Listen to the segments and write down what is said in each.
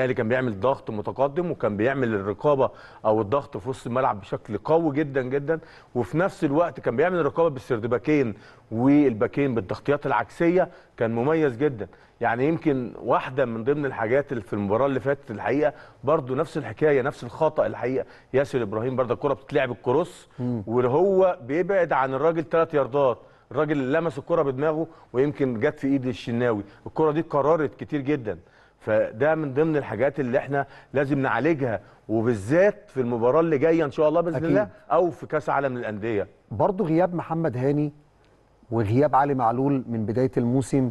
الاهلي كان بيعمل ضغط متقدم وكان بيعمل الرقابه او الضغط في وسط الملعب بشكل قوي جدا جدا وفي نفس الوقت كان بيعمل الرقابه بالسردباكين والباكين بالتغطيات العكسيه كان مميز جدا يعني يمكن واحده من ضمن الحاجات اللي في المباراه اللي فاتت الحقيقه برده نفس الحكايه نفس الخطا الحقيقه ياسر ابراهيم برده الكره بتتلعب الكروس وهو بيبعد عن الراجل ثلاث ياردات الراجل اللي لمس الكره بدماغه ويمكن جت في ايد الشناوي الكره دي قررت كتير جدا فده من ضمن الحاجات اللي احنا لازم نعالجها وبالذات في المباراه اللي جايه ان شاء الله باذن الله او في كاس عالم للانديه برضه غياب محمد هاني وغياب علي معلول من بدايه الموسم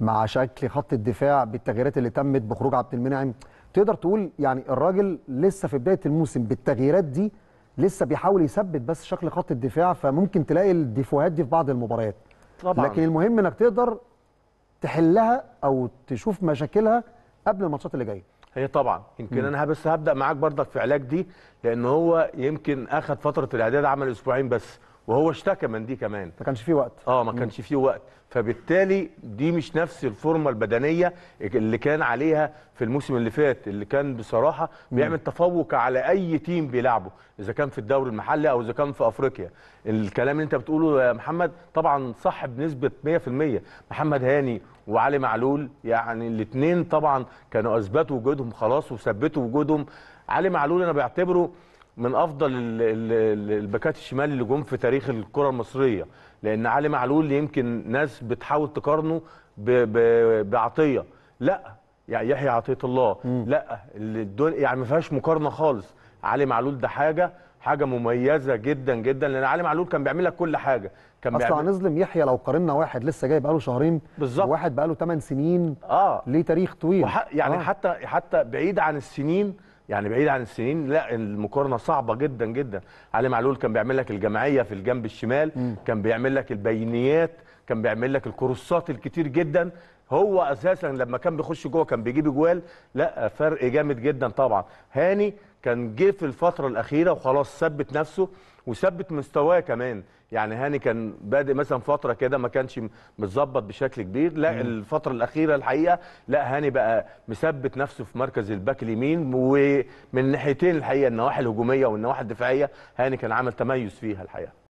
مع شكل خط الدفاع بالتغييرات اللي تمت بخروج عبد المنعم تقدر تقول يعني الراجل لسه في بدايه الموسم بالتغييرات دي لسه بيحاول يثبت بس شكل خط الدفاع فممكن تلاقي الديفوهات دي في بعض المباريات طبعا لكن المهم انك تقدر تحلها او تشوف مشاكلها قبل الماتشات اللي جايه هي طبعا يمكن انا بس هبدا معاك برضك في علاج دي لان هو يمكن اخذ فتره الاعداد عمل اسبوعين بس وهو اشتكى من دي كمان ما كانش فيه وقت اه ما كانش فيه وقت فبالتالي دي مش نفس الفورمه البدنيه اللي كان عليها في الموسم اللي فات اللي كان بصراحه بيعمل تفوق على اي تيم بيلعبه اذا كان في الدوري المحلي او اذا كان في افريقيا الكلام اللي انت بتقوله يا محمد طبعا صح بنسبه 100% محمد هاني وعلي معلول يعني الاثنين طبعا كانوا اثبتوا وجودهم خلاص وثبتوا وجودهم علي معلول انا بعتبره من افضل الباكات الشمال اللي جم في تاريخ الكره المصريه لان علي معلول يمكن ناس بتحاول تقارنه بعطيه لا يعني يحيى عطيه الله م. لا يعني ما فيهاش مقارنه خالص علي معلول ده حاجه حاجه مميزه جدا جدا لان علي معلول كان بيعمل لك كل حاجه كان اصل بيعمل... هنظلم يحيى لو قارنا واحد لسه جاي بقاله شهرين بالظبط واحد بقاله 8 سنين اه ليه تاريخ طويل وح... يعني آه. حتى حتى بعيد عن السنين يعني بعيد عن السنين لا المقارنه صعبه جدا جدا علي معلول كان بيعمل لك الجمعيه في الجنب الشمال م. كان بيعمل لك البينيات كان بيعمل لك الكروسات الكتير جدا هو اساسا لما كان بيخش جوه كان بيجيب اجوال لا فرق جامد جدا طبعا هاني كان جه في الفتره الاخيره وخلاص ثبت نفسه وثبت مستواه كمان يعني هاني كان بادئ مثلا فتره كده ما كانش متظبط بشكل كبير لا مم. الفتره الاخيره الحقيقه لا هاني بقى مثبت نفسه في مركز الباك اليمين ومن ناحيتين الحقيقه النواحي الهجوميه والنواحي الدفاعيه هاني كان عمل تميز فيها الحقيقه